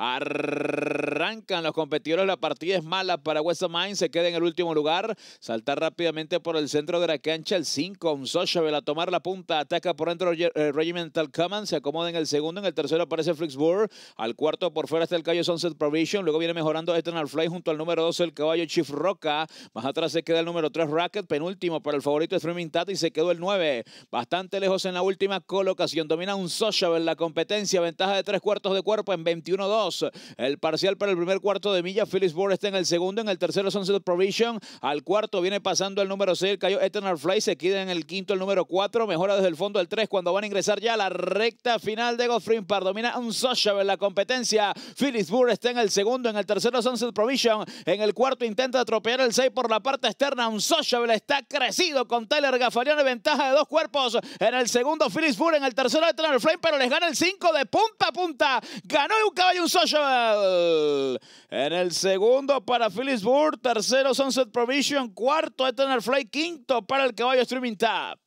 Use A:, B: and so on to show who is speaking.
A: Arrancan los competidores. La partida es mala para West Mind. Se queda en el último lugar. Saltar rápidamente por el centro de la cancha. El 5, un Sochabel a tomar la punta. Ataca por dentro eh, Regimental Command. Se acomoda en el segundo. En el tercero aparece Flixburg. Al cuarto por fuera está el Cayo Sunset Provision. Luego viene mejorando Eternal Fly junto al número 12, el caballo Chief Roca. Más atrás se queda el número 3, Racket. Penúltimo para el favorito Streaming Tata y se quedó el 9. Bastante lejos en la última colocación. Domina un Sochabel la competencia. Ventaja de tres cuartos de cuerpo en 21-2. El parcial para el primer cuarto de milla, Phyllis Burr está en el segundo, en el tercero Sunset Provision, al cuarto viene pasando el número 6, cayó Eternal Fly, se queda en el quinto el número 4, mejora desde el fondo el 3 cuando van a ingresar ya a la recta final de Godfrey domina un en la competencia, Phyllis Burr está en el segundo, en el tercero Sunset Provision, en el cuarto intenta atropellar el 6 por la parte externa, un está crecido con Tyler Gafarian, ventaja de dos cuerpos, en el segundo Phyllis Burr. en el tercero Eternal Flame, pero les gana el 5 de punta a punta, ganó un caballo un en el segundo para Phyllis Burr. Tercero Sunset Provision. Cuarto Eternal Fly, Quinto para el caballo Streaming Tap.